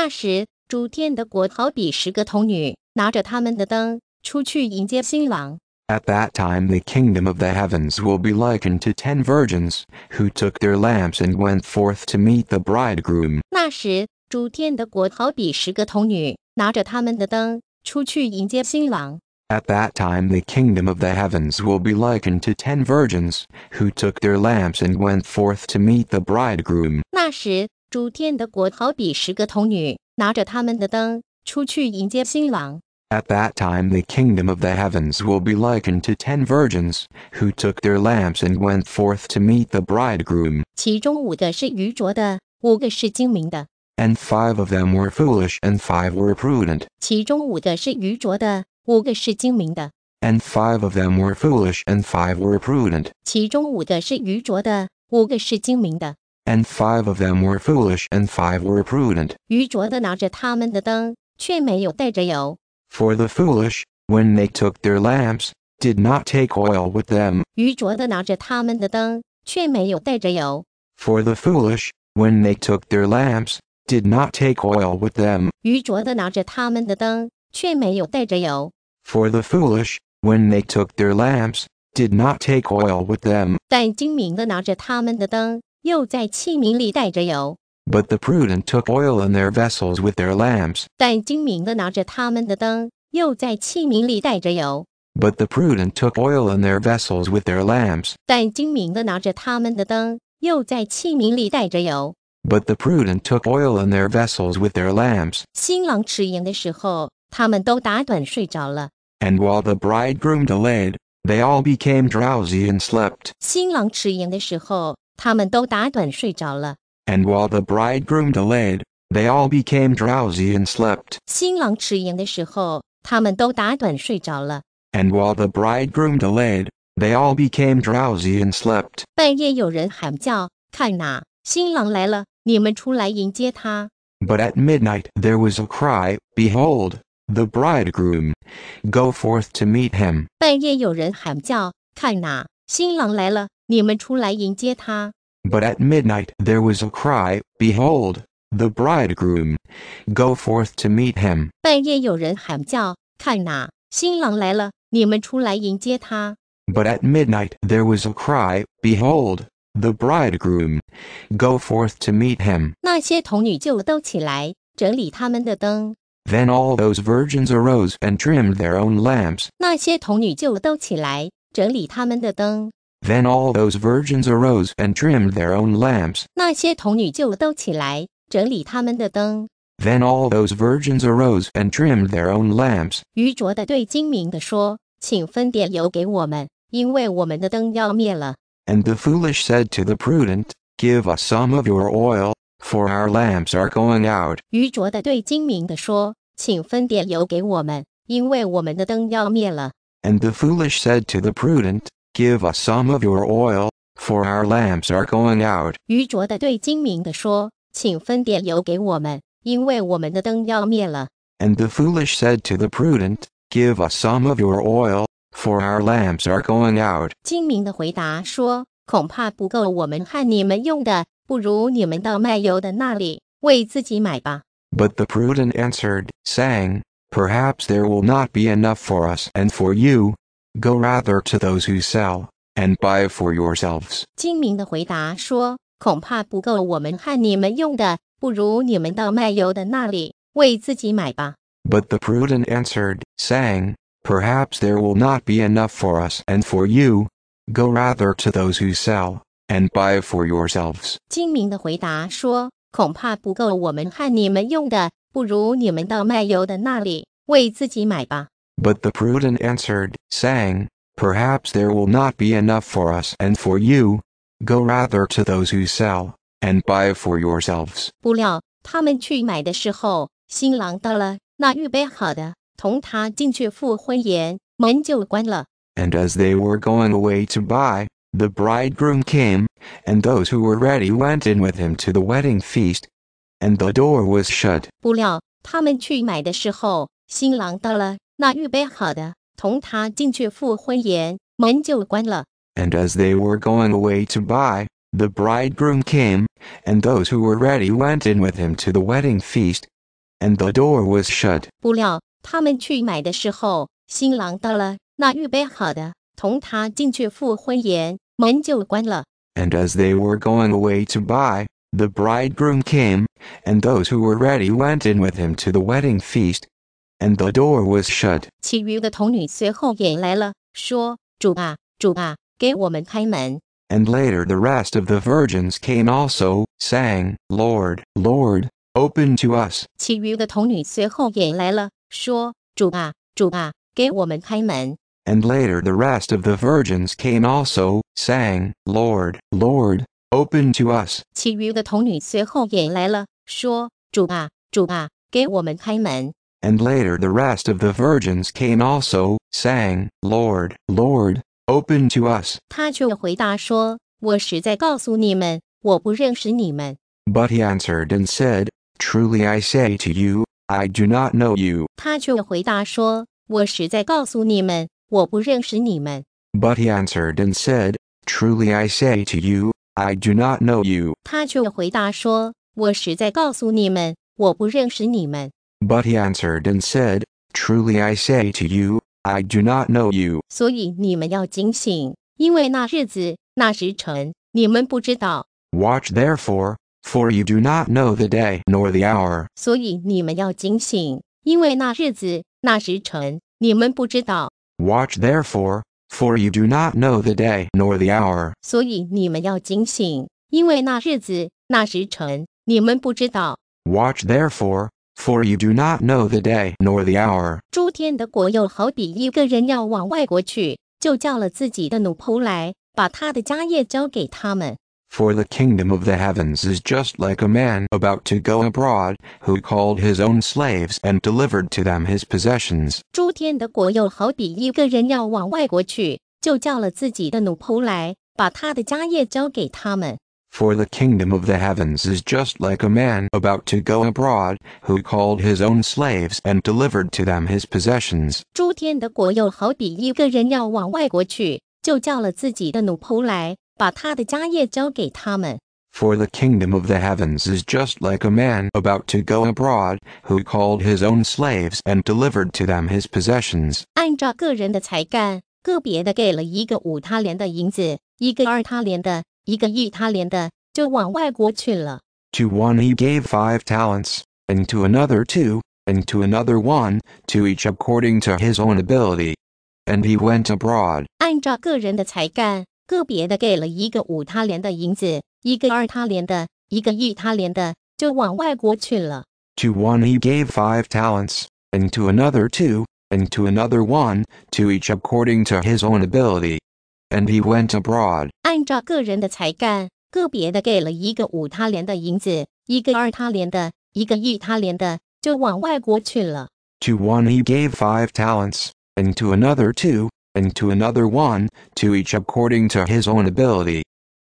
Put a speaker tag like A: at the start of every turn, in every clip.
A: 那时，主殿的国好比十个童女，拿着他们的灯出去迎接新郎。
B: At that time the kingdom of the heavens will be likened to ten virgins, who took their lamps and went forth to meet the bridegroom.
A: 那时，主殿的国好比十个童女，拿着他们的灯出去迎接新郎。
B: At that time the kingdom of the heavens will be likened to ten virgins, who took their lamps and went forth to meet the bridegroom.
A: 那时,主殿的国好比十个童女，拿着他们的灯出去迎接新郎。
B: At that time the kingdom of the heavens will be likened to ten virgins, who took their lamps and went forth to meet the bridegroom.
A: 其中五个是愚拙的，五个是精明的。
B: And five of them were foolish and five were prudent.
A: 其中五个是愚拙的，五个是精明的。
B: And five of them were foolish and five were prudent.
A: 其中五个是愚拙的，五个是精明的。
B: and five of them were foolish and five were prudent. For the foolish, when they took their lamps, did not take oil with them. For the foolish, when they took their lamps, did not take oil with them. For the foolish, when they took their lamps, did not take oil with them.
A: 但精明地拿着他们的灯，又在器皿里带着油。
B: But the prudent took oil in their vessels with their lamps.
A: 但精明的拿着他们的灯，又在器皿里带着油。
B: But the prudent took oil in their vessels with their lamps.
A: 但精明的拿着他们的灯，又在器皿里带着油。
B: But the prudent took oil in their vessels with their lamps.
A: 新郎迟延的时候，他们都打盹睡着了。
B: And while the bridegroom delayed, they all became drowsy and slept.
A: 新郎迟延的时候，and
B: while the bridegroom delayed, they all became drowsy and slept. and while the bridegroom delayed, they all became drowsy and slept. But at midnight there was a cry, Behold, the bridegroom! Go forth to meet him.
A: 半夜有人喊叫：“看哪，but
B: at midnight there was a cry, Behold, the bridegroom! Go forth to meet him.
A: 半夜有人喊叫，看哪，新郎来了，你们出来迎接他。
B: But at midnight there was a cry, Behold, the bridegroom! Go forth to meet him.
A: 那些童女就都起来，整理他们的灯。
B: Then all those virgins arose and trimmed their own lamps.
A: 那些童女就都起来。整理他们的灯。
B: Then all those virgins arose and trimmed their own lamps.
A: 那些童女就都起来，整理他们的灯。
B: Then all those virgins arose and trimmed their own lamps. And the foolish said to the prudent, "Give us some of your oil, for our lamps are going out." And the foolish said to the prudent, Give us some of your oil, for our lamps are going out. And the foolish said to the prudent, Give us some of your oil, for our lamps are going out. But the prudent answered, saying, Perhaps there will not be enough for us and for you. Go rather to those who sell and buy for yourselves. But the prudent answered, saying, Perhaps there will not be enough for us and for you. Go rather to those who sell and buy for yourselves.
A: 精明的回答说：“恐怕不够我们和你们用的，but the
B: prudent answered, saying, Perhaps there will not be enough for us and for you. Go rather to those who sell, and buy for yourselves.
A: 不料他们去买的时候，新郎到了那预备好的，同他进去赴婚宴，门就关了。
B: And as they were going away to buy, the bridegroom came, and those who were ready went in with him to the wedding feast, and the door was shut.
A: 不料他们去买的时候，新郎到了，那预备好的同他进去赴婚宴，门就关了。
B: And as they were going away to buy, the bridegroom came, and those who were ready went in with him to the wedding feast, and the door was shut.
A: 不料他们去买的时候，新郎到了，那预备好的同他进去赴婚宴，门就关了。
B: And as they were going away to buy, the bridegroom came, and those who were ready went in with him to the wedding feast, and the door was shut.
A: 其余的童女随后也来了，说：“主啊，主啊，给我们开门。”
B: And later the rest of the virgins came also, saying, Lord, Lord, open to us.
A: 其余的童女随后也来了，说：“主啊，主啊，给我们开门。”
B: And later the rest of the virgins came also, saying, Lord, Lord, Open to us。
A: 其余的童女随后也来了，说：“主啊，主啊，给我们开门。”
B: And later the rest of the virgins came also, saying, Lord, Lord, open to us.
A: 他却回答说：“我实在告诉你们，我不认识你们。”
B: But he answered and said, Truly I say to you, I do not know you.
A: 他却回答说：“我实在告诉你们，我不认识你们。”
B: But he answered and said, Truly I say to you. I do not know you.
A: 他却回答说：“我实在告诉你们，我不认识你们。”
B: But he answered and said, Truly I say to you, I do not know you.
A: 所以你们要警醒，因为那日子、那时辰，你们不知道。
B: Watch therefore, for you do not know the day nor the hour.
A: 所以你们要警醒，因为那日子、那时辰，你们不知道。
B: Watch therefore, for you do not know the day nor the hour. Watch, therefore, for you do not know the day nor the hour。
A: 诸天的国又好比一个人要往外国去，就叫了自己的奴仆来，把他的家业交给他们。
B: for the kingdom of the heavens is just like a man about to go abroad, who called his own slaves and delivered to them his possessions.
A: 诸天的国又好比一个人要往外国去，就叫了自己的奴仆来，把他的家业交给他们。
B: For the kingdom of the heavens is just like a man about to go abroad, who called his own slaves and delivered to them his possessions.
A: 诸天的国又好比一个人要往外国去，就叫了自己的奴仆来，把他的家业交给他们。
B: For the kingdom of the heavens is just like a man about to go abroad, who called his own slaves and delivered to them his possessions.
A: 按照个人的才干，个别的给了一个五他连的银子，一个二他连的，一个一他连的，就往外国去了。
B: To one he gave five talents, and to another two, and to another one, to each according to his own ability. And he went abroad.
A: 按照个人的才干，个别的给了一个五他连的银子，一个二他连的，一个一他连的，就往外国去了。
B: To one he gave five talents, and to another two, and to another one, to each according to his own ability. And he went abroad.
A: 按照个人的才干，个别的给了一个五他连的银子，一个二他连的，一个一他连的，就往外国去了。
B: To one he gave five talents, and to another two, and to another one, to each according to his own ability.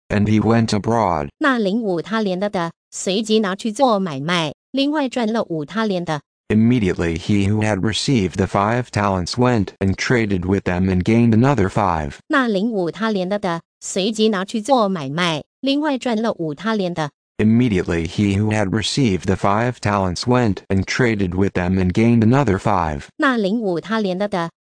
B: And he went abroad.
A: 那领五他连的的，随即拿去做买卖，另外赚了五他连的。
B: Immediately he who had received the five talents went and traded with them and gained another five.
A: 那领五他连的的，随即拿去做买卖，另外赚了五他连的。
B: Immediately he who had received the five talents went and traded with them and gained another five.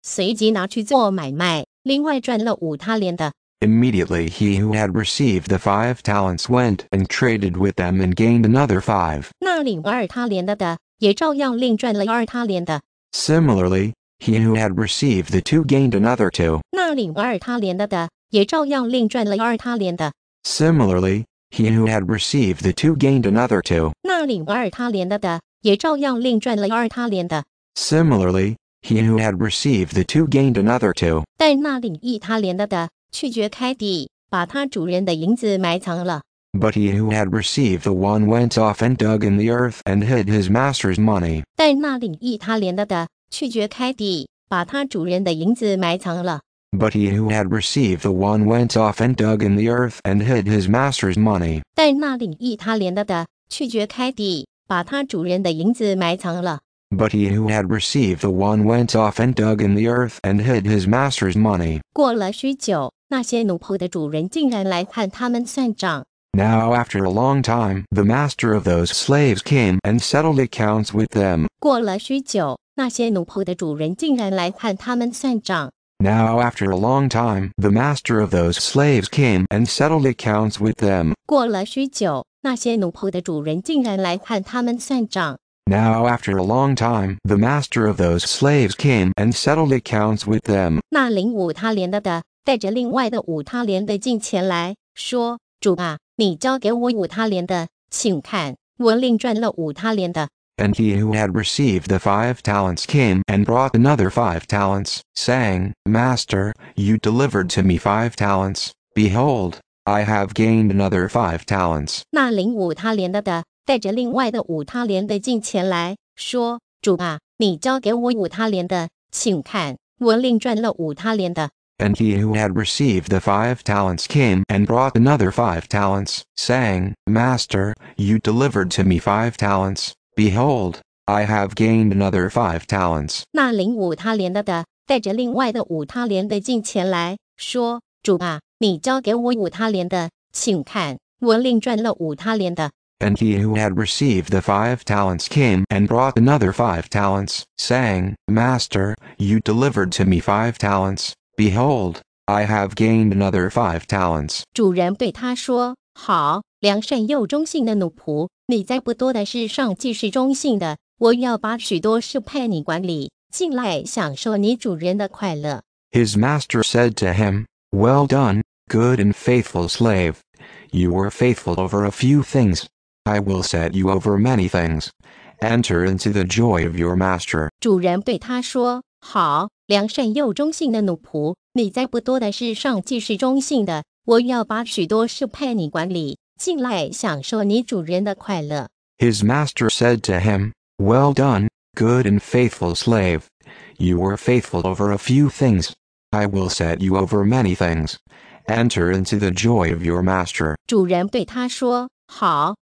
A: 随即拿去做买卖，另外赚了五他连的。
B: Immediately he who had received the five talents went and traded with them and gained another five.
A: 那领二他连的的也照样另赚了二他连的。
B: Similarly, he who had received the two gained another two.
A: 那领二他连的的也照样另赚了二他连的。
B: Similarly, he who had received the two gained another two.
A: 那领二他连的的也照样另赚了二他连的。
B: Similarly, he who had received the two gained another two.
A: 但那领一他连了的，拒绝开抵，把他主人的银子埋藏了。
B: But he who had received the one went off and dug in the earth and hid his master's money.
A: 但那领一他连了的，拒绝开抵，把他主人的银子埋藏了。
B: But he who had received the one went off and dug in the earth and hid his master's money.
A: 但那领一他连了的，拒绝开抵，把他主人的银子埋藏了。
B: but he who had received the one went off and dug in the earth and hid his master's money.
A: 过了许久，那些奴仆的主人竟然来看他们算账。
B: Now after a long time, the master of those slaves came and settled accounts with them.
A: 过了许久，那些奴仆的主人竟然来看他们算账。
B: Now after a long time, the master of those slaves came and settled accounts with them.
A: 过了许久，那些奴仆的主人竟然来看他们算账。
B: now after a long time, the master of those slaves came and settled accounts with them. And he who had received the five talents came and brought another five talents, saying, Master, you delivered to me five talents. Behold, I have gained another five talents.
A: 带着另外的五他连的进前来说：“主啊，你交给我五他连的，请看我另赚了五他连的。”
B: And he who had received the five talents came and brought another five talents, saying, "Master, you delivered to me five talents. Behold, I have gained another five talents."
A: 那领五他连的的带着另外的五他连的进前来说：“主啊，你交给我五他连的，请看我另赚了五他连的。”
B: And he who had received the five talents came and brought another five talents, saying, Master, you delivered to me five talents, behold, I have gained another five talents.
A: 主人对他说：“好，良善又忠信的奴仆，你在不多的事上既是忠信的，我要把许多事派你管理，进来享受你主人的快乐。”
B: His master said to him, Well done, good and faithful slave. You were faithful over a few things. I will set you over many things. Enter into the joy of your master。
A: 主人对他说：“好，良善又忠信的奴仆，你在不多的事上既是忠信的，我要把许多事派你管理，进来享受你主人的快乐。”
B: His master said to him, "Well done, good and faithful slave. You were faithful over a few things. I will set you over many things. Enter into the joy of your master."
A: 主人对他说：“好，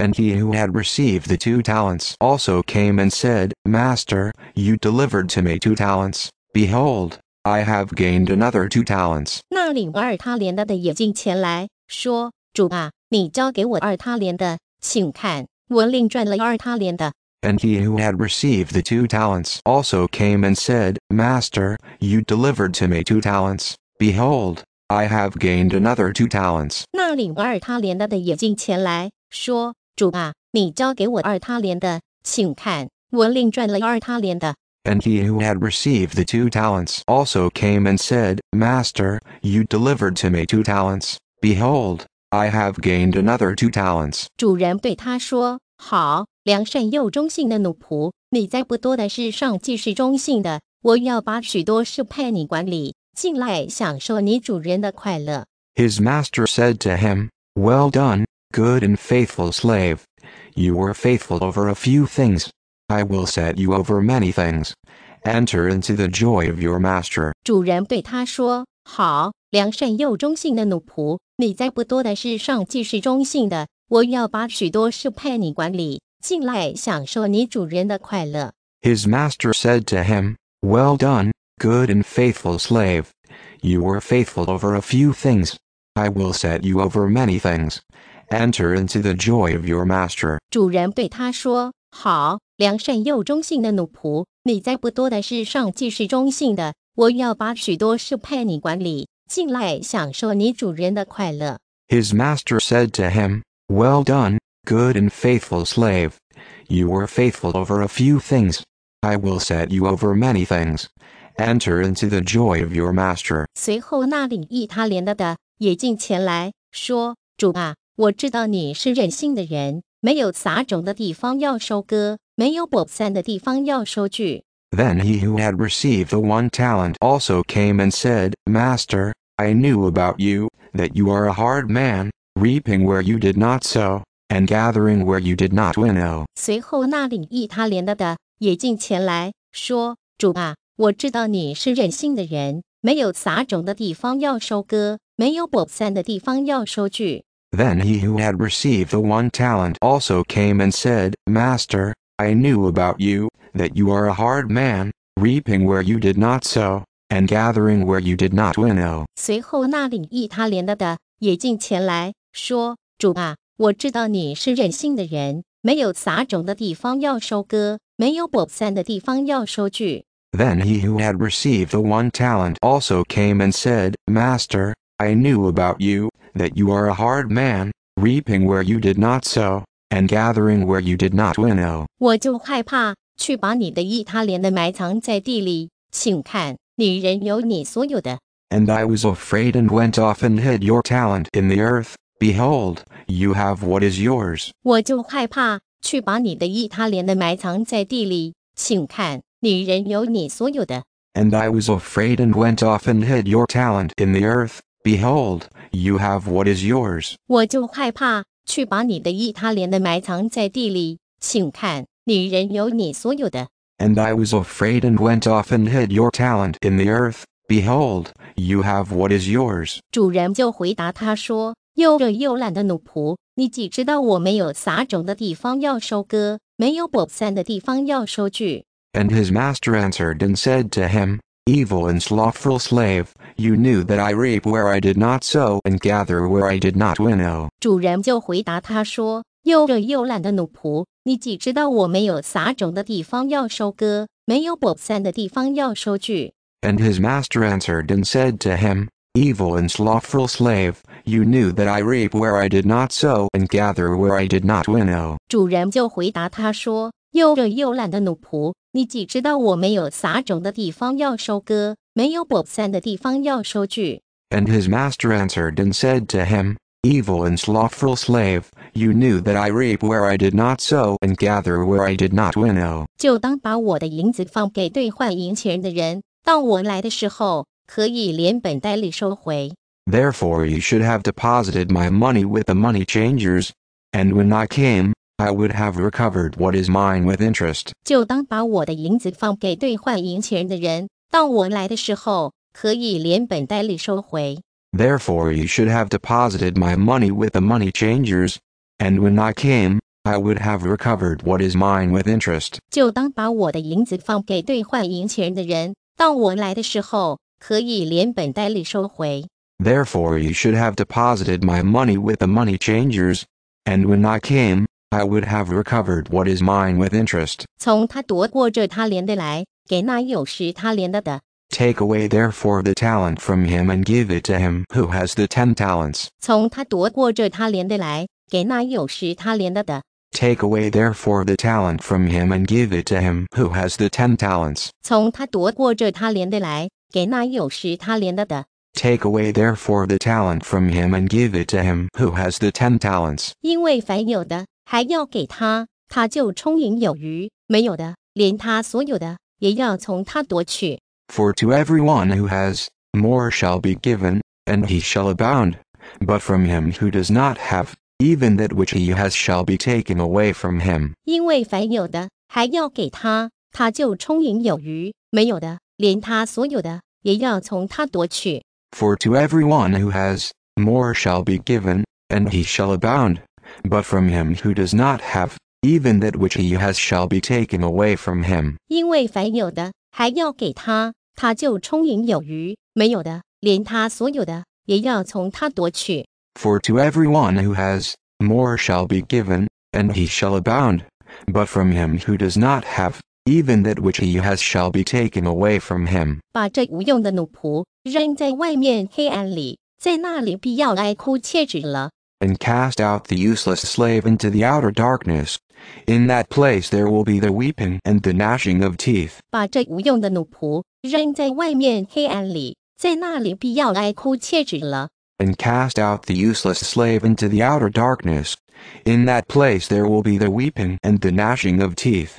B: And he who had received the two talents also came and said, Master, you delivered to me two talents. Behold, I have gained another two talents.
A: 那领二他连的的也进前来说：“主啊，你交给我二他连的，请看，我另赚了二他连的。”
B: And he who had received the two talents also came and said, Master, you delivered to me two talents. Behold, I have gained another two talents.
A: 那领二他连的的也进前来说：“ and
B: he who had received the two talents also came and said, Master, you delivered to me two talents. Behold, I have gained another two talents.
A: 主人对他说：“好，良善又忠信的奴仆，你在不多的事上既是忠信的，我要把许多事派你管理，进来享受你主人的快乐。”
B: His master said to him, Well done, Good and faithful slave, you were faithful over a few things. I will set you over many things. Enter into the joy of your master.
A: 主人对他说：“好，良善又忠信的奴仆，你在不多的事上既是忠信的，我要把许多事派你管理，进来享受你主人的快乐。”
B: His master said to him, "Well done, good and faithful slave. You were faithful over a few things. I will set you over many things." Enter into the joy of your
A: 主人对他说：“好，良善又忠信的奴仆，你在不多的事上既是忠信的，我要把许多事派你管理，进来享受你主人的快乐。”
B: His master said to him, "Well done, good and faithful slave. You were faithful over a few things. I will set you over many things. Enter into the joy of your master."
A: 随后那领役他连的的也进前来说：“主啊。”我知道你是任性的人，没有撒种的地方要收割，没有播散的地方要收据。
B: Then he who had received the one talent also came and said, Master, I knew about you, that you are a hard man, reaping where you did not sow, and gathering where you did not winnow.
A: 随后那领一他连的的也进前来说：“主啊，我知道你是任性的人，没有撒种的地方要收割，没有播散的地方要收据。”
B: Then he who had received the one talent also came and said, Master, I knew about you, that you are a hard man, reaping where you did not sow, and gathering where you did not winnow.
A: 随后那领一他连的的也进前来说：“主啊，我知道你是忍心的人，没有撒种的地方要收割，没有播散的地方要收据。”
B: Then he who had received the one talent also came and said, Master, I knew about you, that you are a hard man, reaping where you did not sow, and gathering where you did not winnow.
A: 我就害怕去把你的意他连的埋藏在地里。请看，你仍有你所有的。
B: And I was afraid and went off and hid your talent in the earth. Behold, you have what is yours.
A: 我就害怕去把你的意他连的埋藏在地里。请看，你仍有你所有的。
B: And I was afraid and went off and hid your talent in the earth. Behold, you have what is yours.
A: 我就害怕去把你的意他连的埋藏在地里。请看，你仍有你所有的。
B: And I was afraid and went off and hid your talent in the earth. Behold, you have what is yours.
A: 主人就回答他说：“又热又懒的奴仆，你既知道我没有撒种的地方要收割，没有播散的地方要收据。”
B: And his master answered and said to him, evil and slothful slave, you knew that I reap where I did not sow and gather where I did not winnow. And his master answered and said to him, Evil and slothful slave, you knew that I reap where I did not sow and gather where I did not winnow.
A: 主人就回答他说：“ and
B: his master answered and said to him, Evil and slothful slave, you knew that I reap where I did not sow and gather where I did not winnow.
A: 就当把我的银子放给兑换银钱的人，到我来的时候，可以连本带利收回。
B: Therefore you should have deposited my money with the money changers, and when I came, I would have recovered what is mine with interest。
A: 就当把我的银子放给兑换银钱的人，到我来的时候，可以连本带利收回。
B: Therefore, you should have deposited my money with the money changers, and when I came, I would have recovered what is mine with interest. Therefore, you should have deposited my money with the money changers, and when I came. I would have recovered what is mine with interest.
A: 从他夺过这他连的来，给那有时他连的的。
B: Take away therefore the talent from him and give it to him who has the ten talents.
A: 从他夺过这他连的来，给那有时他连的的。
B: Take away therefore the talent from him and give it to him who has the ten talents.
A: 从他夺过这他连的来，给那有时他连的的。
B: Take away therefore the talent from him and give it to him who has the ten talents.
A: 因为凡有的 for to everyone
B: who has, more shall be given, and he shall abound. But from him who does not have, even that which he has shall be taken away from him.
A: 因为凡有的还要给他，他就充盈有余；没有的，连他所有的也要从他夺去。
B: For to everyone who has, more shall be given, and he shall abound but from him who does not have, even that which he has shall be taken away from him. For to everyone who has, more shall be given, and he shall abound. But from him who does not have, even that which he has shall be taken away from him.
A: 把这无用的奴仆扔在外面黑暗里，在那里必要哀哭切齿了。
B: and cast out the useless slave into the outer darkness. In that place there will be the weeping and the gnashing of teeth. And cast out the useless slave into the outer darkness. In that place there will be the weeping and the gnashing of teeth.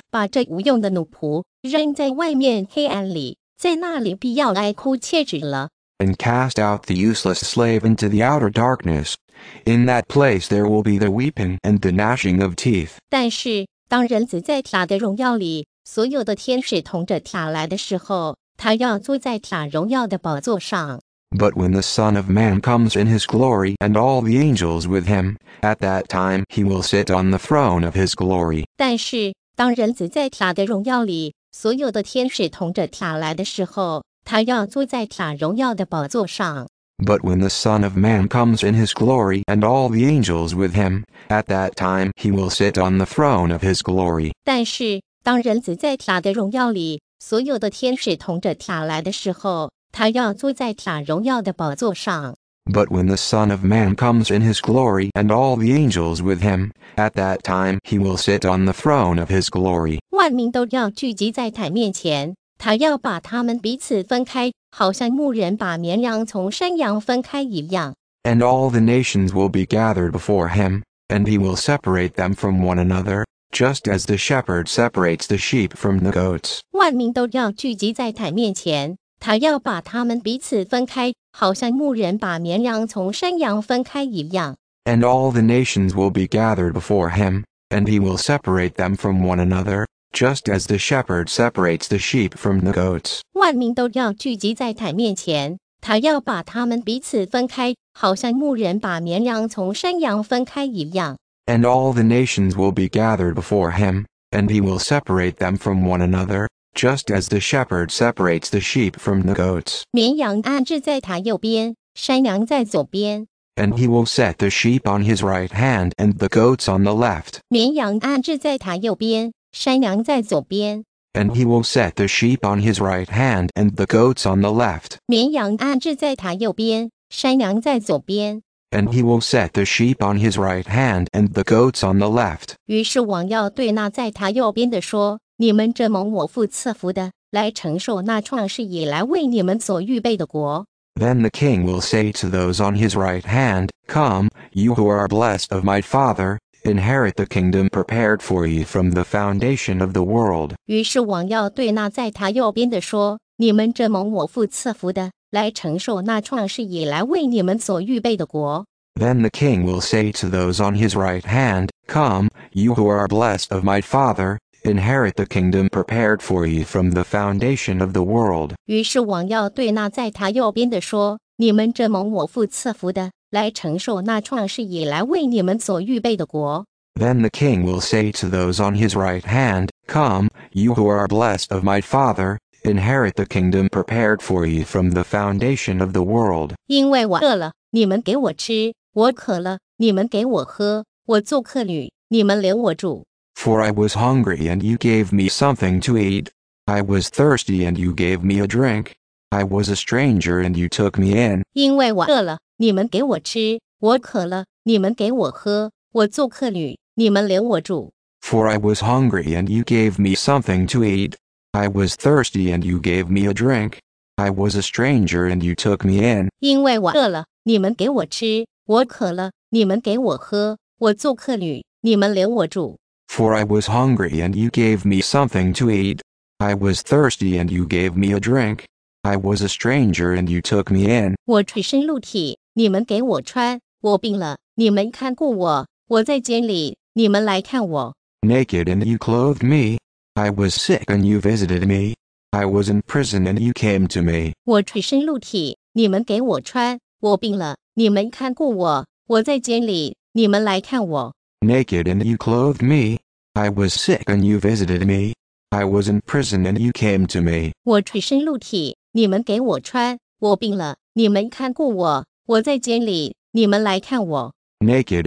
B: And cast out the useless slave into the outer darkness. In that place there will be the weeping and the gnashing of teeth.
A: 但是，当人子在塔的荣耀里，所有的天使同着塔来的时候，他要坐在塔荣耀的宝座上。
B: But when the Son of Man comes in his glory and all the angels with him, at that time he will sit on the throne of his glory.
A: 但是，当人子在塔的荣耀里，所有的天使同着塔来的时候，他要坐在塔荣耀的宝座上。
B: but when the Son of Man comes in his glory and all the angels with him, at that time he will sit on the throne of his glory.
A: 但是，当人子在他的荣耀里，所有的天使同着他来的时候，他要坐在他荣耀的宝座上。
B: But when the Son of Man comes in his glory and all the angels with him, at that time he will sit on the throne of his glory.
A: 他要把它们彼此分开，好像牧人把绵羊从山羊分开一样。
B: And all the nations will be gathered before him, and he will separate them from one another, just as the shepherd separates the sheep from the goats.
A: 万民都要聚集在他面前，他要把他们彼此分开，好像牧人把绵羊从山羊分开一样。
B: And all the nations will be gathered before him, and he will separate them from one another just as the shepherd separates the sheep from the goats, and all the nations will be gathered before him, and he will separate them from one another, just as the shepherd separates the sheep from the goats. and he will set the sheep on his right hand and the goats on the left.
A: 绵羊安置在他右边，山羊在左边。
B: And he will set the sheep on his right hand and the goats on the left.
A: 绵羊安置在他右边，山羊在左边。
B: And he will set the sheep on his right hand and the goats on the left.
A: 于是王要对那在他右边的说：“你们这蒙我父赐福的，来承受那创世以来为你们所预备的国。”
B: Then the king will say to those on his right hand, Come, you who are blessed of my father, inherit the kingdom prepared for you from the foundation of the world." Then the king will say to those on his right hand, Come, you who are blessed of my father, inherit the kingdom prepared for you from the foundation of the world。
A: 于是王要对那在他右边的说：“你们这蒙我父赐福的，来承受那创世以来为你们所预备的国。
B: Then the king will say to those on his right hand, Come, you who are blessed of my father, inherit the kingdom prepared for you from the foundation of the world.
A: 因为我饿了，你们给我吃；我渴了，你们给我喝；我做客旅，你们留我住。
B: For I was hungry and you gave me something to eat. I was thirsty and you gave me a drink. I was a stranger and you took me in.
A: 因为我饿了，你们给我吃；我渴了，你们给我喝；我做客旅，你们
B: 留我住。For I was hungry and you gave me something to eat. I was thirsty and you gave me a drink. I was a stranger and you took me in.
A: 因为我饿了，你们给我吃；我渴了，你们给我喝；我做客旅，你们留我住。
B: For I was hungry and you gave me something to eat. I was thirsty and you gave me a drink. I was a stranger and you took me in.
A: 我赤身露体，你们给我穿；我病了，你们看顾我；我在监里，你们来看我。
B: Naked and you clothed me. I was sick and you visited me. I was in prison and you came to me.
A: 我赤身露体，你们给我穿；我病了，你们看顾我；我在监里，你们来看我。
B: Naked and you clothed me. I was sick and you visited me. I was in prison and you came to me.
A: 我赤身露体，你们给我穿；我病了，你们看顾我；Naked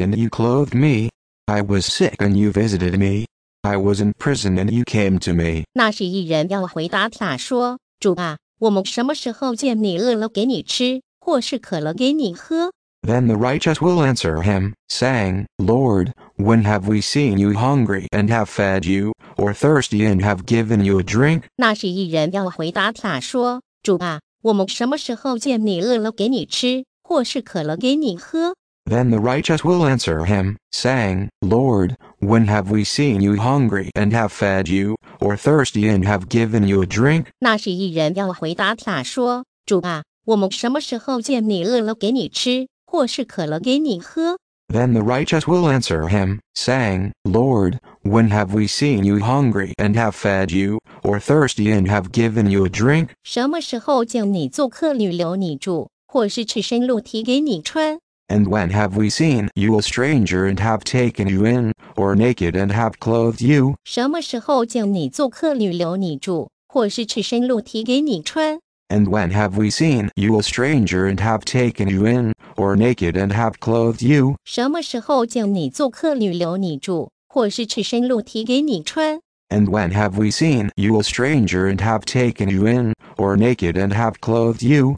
B: and you clothed me. I was sick and you visited me. I was in prison and you came to me.
A: 那是一人要回答他说：“主啊，我们什么时候见你饿了给你吃，或是渴了给你喝？”
B: Then the righteous will answer him, saying, Lord, when have we seen you hungry and have fed you, or thirsty and have given you a drink?
A: 那是一人要回答他说：“主啊，我们什么时候见你饿了给你吃，
B: then the righteous will answer him, saying, Lord, when have we seen you hungry and have fed you, or thirsty and have given you a drink?
A: 那是一人要回答他说：“主啊，我们什么时候见你饿了给你吃，或是渴了给你喝？”
B: Then the righteous will answer him, saying, Lord, when have we seen you hungry and have fed you, or thirsty and have given you a drink?
A: 什么时候见你做客旅留你住？或是赤身露体给你穿。
B: And when have we seen you a stranger and have taken you in, or naked and have clothed you？
A: 什么时候见你做客旅留你住，或是赤身露体给你穿
B: ？And when have we seen you a stranger and have taken you in, or naked and have clothed you？
A: 什么时候见你做客旅留你住，或是赤身露体给你穿？
B: and when have we seen you a stranger and have taken you in, or naked and have clothed you?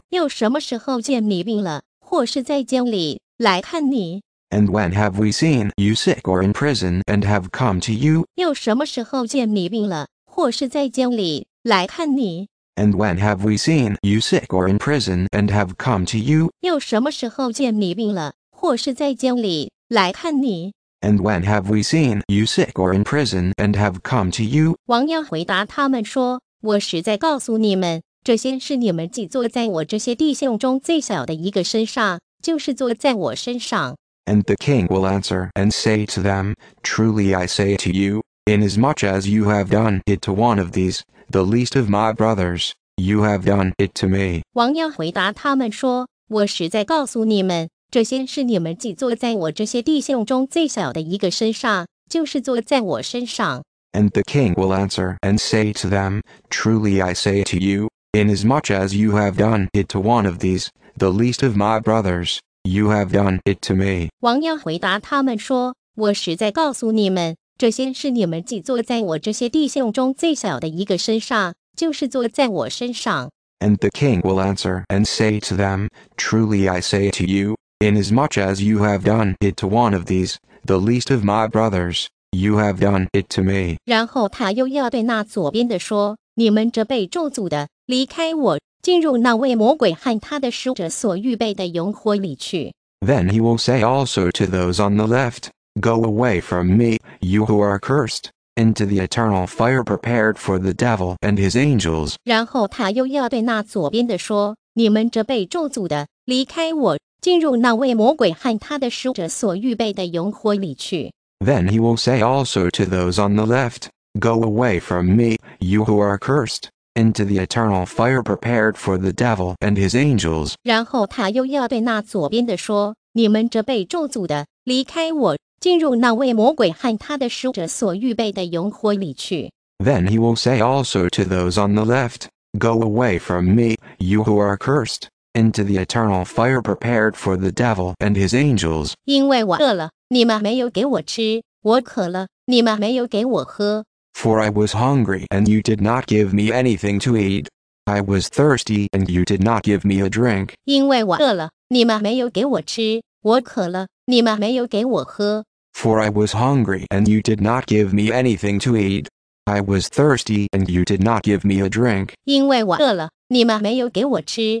B: And when have we seen you sick or in prison and have come to you? And when have we seen you sick or in prison and have come to you?
A: 又什么时候见你病了，或是在监里来看你？
B: and when have we seen you sick or in prison and have come to you？”
A: 王耀回答他们说：“我实在告诉你们，这些是你们既坐在我这些弟兄中最小的一个身上，就是坐在我身上。”
B: And the king will answer and say to them, Truly I say to you, inasmuch as you have done it to one of these, the least of my brothers, you have done it to me.
A: 王耀回答他们说：“我实在告诉你们。”这些是你们寄坐在我这些弟兄中最小的一个身上，就是坐在我身上。
B: And the king will answer and say to them, Truly I say to you, inasmuch as you have done it to one of these, the least of my brothers, you have done it to me.
A: 王要回答他们说，我实在告诉你们，这些是你们挤坐在我这些弟兄中最小的一个身上，就是坐在我身上。
B: And the king will answer and say to them, Truly I say to you, Inasmuch as you have done it to one of these, the least of my brothers, you have done it to me. Then he will say also to those on the left, Go away from me, you who are cursed, into the eternal fire prepared for the devil and his angels.
A: 然后他又要对那左边的说：“你们这被咒诅的，离开我，进入那位魔鬼和他的使者所预备的永火里去。
B: Then he will say also to those on the left, Go away from me, you who are cursed, into the eternal fire prepared for the devil and his angels. Then he will say also to those on the left, Go away from me, you who are cursed, into the eternal fire prepared for the devil and his angels. for I was hungry and you did not give me anything to eat. I was thirsty and you did not give me a drink. for I was hungry and you did not give me anything to eat. I was thirsty and you did not give me a drink.
A: 因为我饿了，你们没有给我吃；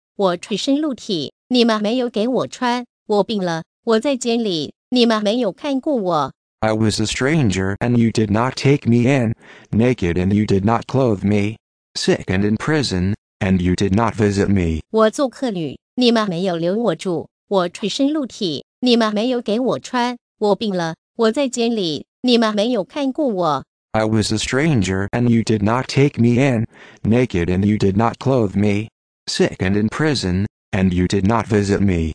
A: I
B: was a stranger, and you did not take me in, naked, and you did not clothe me, sick and in prison, and you did not visit me. I was a stranger, and you did not take me in, naked, and you did not clothe me, sick and in prison, and you did not visit me.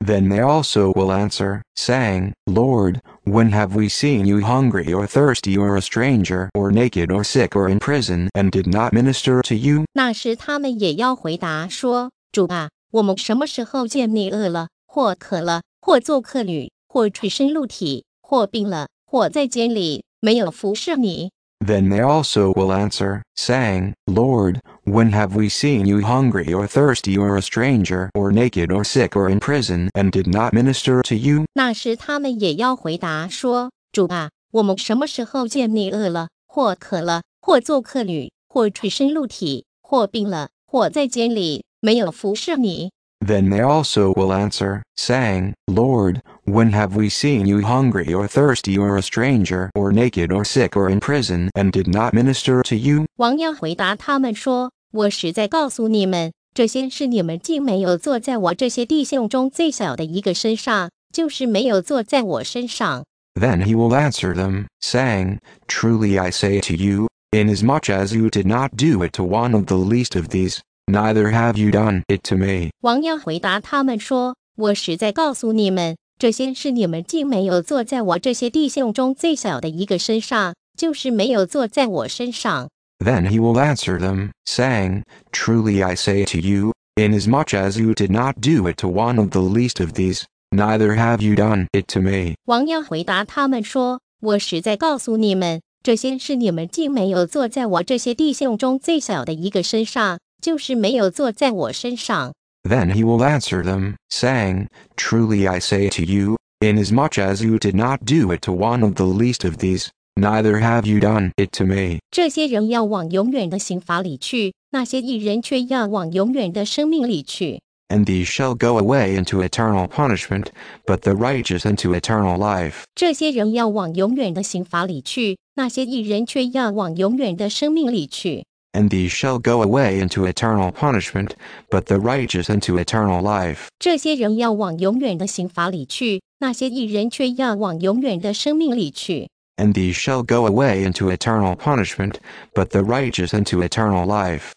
B: Then they also will answer, saying, Lord, when have we seen you hungry or thirsty or a stranger or naked or sick or in prison and did not minister to you?
A: 那时他们也要回答说：“主啊，我们什么时候见你饿了？”或渴了，或做客旅，或赤身露体，或病了，或在监里，没有服侍你。
B: Then they also will answer, saying, Lord, when have we seen you hungry or thirsty or a stranger or naked or sick or in prison and did not minister to you?
A: 那时他们也要回答说：主啊，我们什么时候见你饿了，或渴了，或做客旅，或赤身露体，或病了，或在监里，没有服侍你？
B: then they also will answer, saying, Lord, when have we seen you hungry or thirsty or a stranger or naked or sick or in prison and did not minister to you?
A: 王样回答他们说：“我实在告诉你们，这些事你们竟没有做在我这些弟兄中最小的一个身上，就是没有做在我身上。”
B: Then he will answer them, saying, Truly I say to you, inasmuch as you did not do it to one of the least of these, Neither have you done it to me。
A: 王阳回答他们说：“我实在告诉你们，这些事你们既没有做在我这些弟兄中最小的一个身上，就是没有做在我身上。”
B: Then he will answer them, saying, Truly I say to you, inasmuch as you did not do it to one of the least of these, neither have you done it to me。
A: 王阳回答他们说：“我实在告诉你们，这些事你们既没有做在我这些弟兄中最小的一个身上。”就是没有坐在我身上。
B: Then he will answer them, saying, Truly I say to you, inasmuch as you did not do it to one of the least of these, neither have you done it to me.
A: 这些人要往永远的刑罚里去，那些义人却要往永远的生命里去。
B: And these shall go away into eternal punishment, but the righteous into eternal life.
A: 这些人要往永远的刑罚里去，那些义人却要往永远的生命里去。
B: and these shall go away into eternal punishment, but the righteous into eternal life.
A: 这些人要往永远的刑罚里去，那些义人却要往永远的生命里去。
B: And these shall go away into eternal punishment, but the righteous into eternal life.